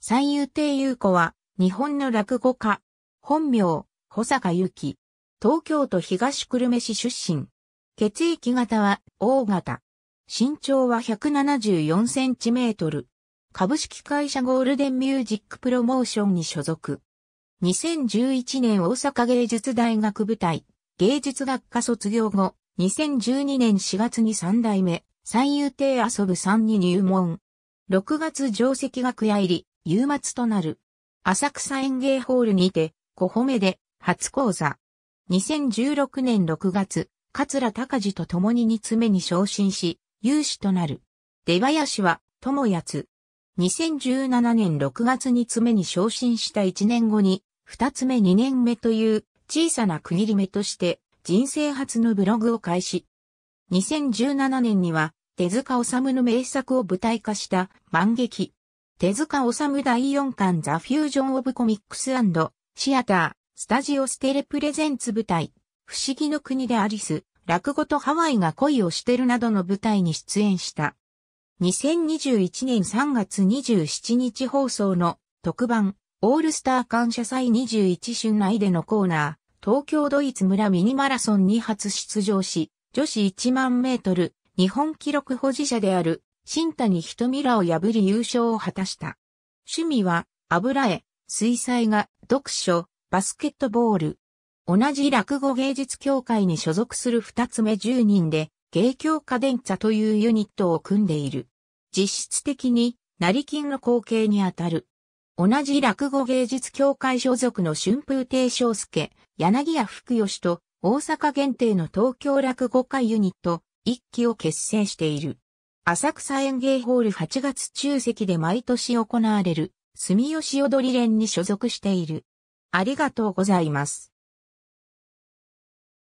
三遊亭優子は、日本の落語家。本名、保坂幸、東京都東久留米市出身。血液型は、O 型。身長は174センチメートル。株式会社ゴールデンミュージックプロモーションに所属。2011年大阪芸術大学舞台、芸術学科卒業後、2012年4月に三代目、三遊亭遊ぶさんに入門。6月定石学屋入り、夕末となる。浅草園芸ホールにて、小褒めで、初講座。2016年6月、桂隆治と共に二つ目に昇進し、有志となる。出林は、友やつ。2017年6月二つ目に昇進した一年後に、二つ目二年目という小さな区切り目として、人生初のブログを開始。2017年には、手塚治虫の名作を舞台化した、万劇、手塚治虫第四巻ザ・フュージョン・オブ・コミックスシアター、スタジオステレプレゼンツ舞台、不思議の国でアリス、落語とハワイが恋をしてるなどの舞台に出演した。2021年3月27日放送の特番、オールスター感謝祭21春内でのコーナー、東京ドイツ村ミニマラソンに初出場し、女子1万メートル、日本記録保持者である新谷瞳らを破り優勝を果たした。趣味は、油絵、水彩画、読書、バスケットボール。同じ落語芸術協会に所属する二つ目十人で、芸協家電茶というユニットを組んでいる。実質的に、成金の後継にあたる。同じ落語芸術協会所属の春風亭昇介、柳谷福吉と大阪限定の東京落語会ユニット、一期を結成している。浅草園芸ホール8月中席で毎年行われる、住吉踊り連に所属している。ありがとうございます。